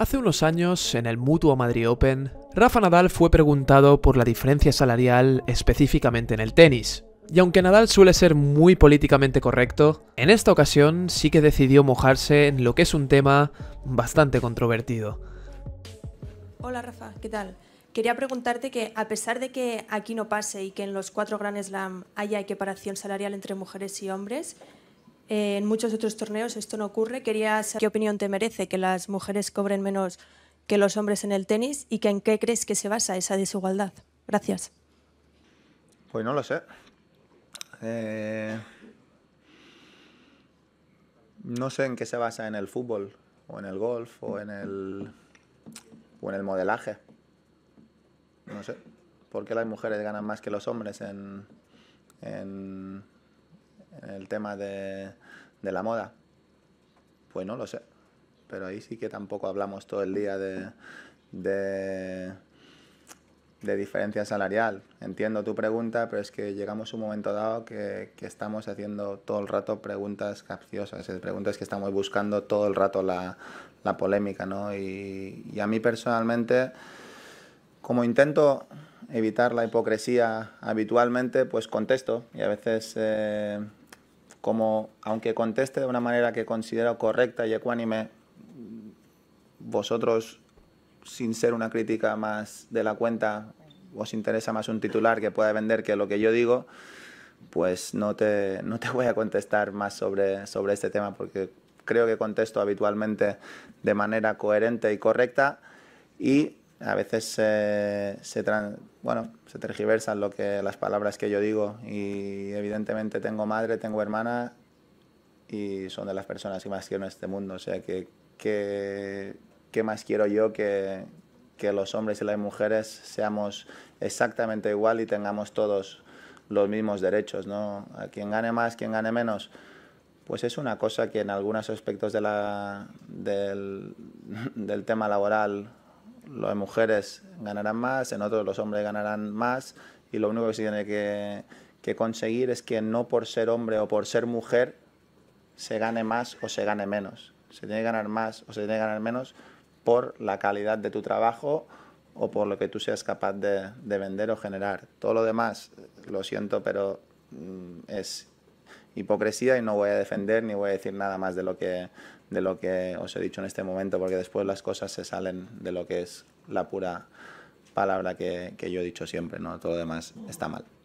Hace unos años, en el Mutuo Madrid Open, Rafa Nadal fue preguntado por la diferencia salarial específicamente en el tenis. Y aunque Nadal suele ser muy políticamente correcto, en esta ocasión sí que decidió mojarse en lo que es un tema bastante controvertido. Hola Rafa, ¿qué tal? Quería preguntarte que, a pesar de que aquí no pase y que en los cuatro Grandes Slam haya equiparación salarial entre mujeres y hombres, en muchos otros torneos esto no ocurre. Quería saber qué opinión te merece que las mujeres cobren menos que los hombres en el tenis y en qué crees que se basa esa desigualdad. Gracias. Pues no lo sé. Eh, no sé en qué se basa en el fútbol, o en el golf, o en el, o en el modelaje. No sé. ¿Por qué las mujeres ganan más que los hombres en tema de, la moda? Pues no lo sé. Pero ahí sí que tampoco hablamos todo el día de, de, diferencia salarial. Entiendo tu pregunta, pero es que llegamos a un momento dado que, estamos haciendo todo el rato preguntas capciosas, preguntas que estamos buscando todo el rato la, polémica, ¿no? Y, a mí personalmente, como intento evitar la hipocresía habitualmente, pues contesto y a veces... Eh, como aunque conteste de una manera que considero correcta y ecuánime, vosotros, sin ser una crítica más de la cuenta, os interesa más un titular que pueda vender que lo que yo digo, pues no te, no te voy a contestar más sobre, sobre este tema porque creo que contesto habitualmente de manera coherente y correcta y a veces se, se, bueno, se tergiversan lo que, las palabras que yo digo y evidentemente tengo madre, tengo hermana y son de las personas que más quiero en este mundo. O sea, que, que, más quiero yo que, que los hombres y las mujeres seamos exactamente igual y tengamos todos los mismos derechos? ¿no? A quien gane más, quien gane menos pues es una cosa que en algunos aspectos de la, del, del, tema laboral las mujeres ganarán más, en otros los hombres ganarán más y lo único que se tiene que, conseguir es que no por ser hombre o por ser mujer se gane más o se gane menos. Se tiene que ganar más o se tiene que ganar menos por la calidad de tu trabajo o por lo que tú seas capaz de, de vender o generar. Todo lo demás, lo siento, pero mm, es hipocresía y no voy a defender ni voy a decir nada más de lo que, de lo que os he dicho en este momento, porque después las cosas se salen de lo que es la pura palabra que, que yo he dicho siempre, ¿no? Todo lo demás está mal.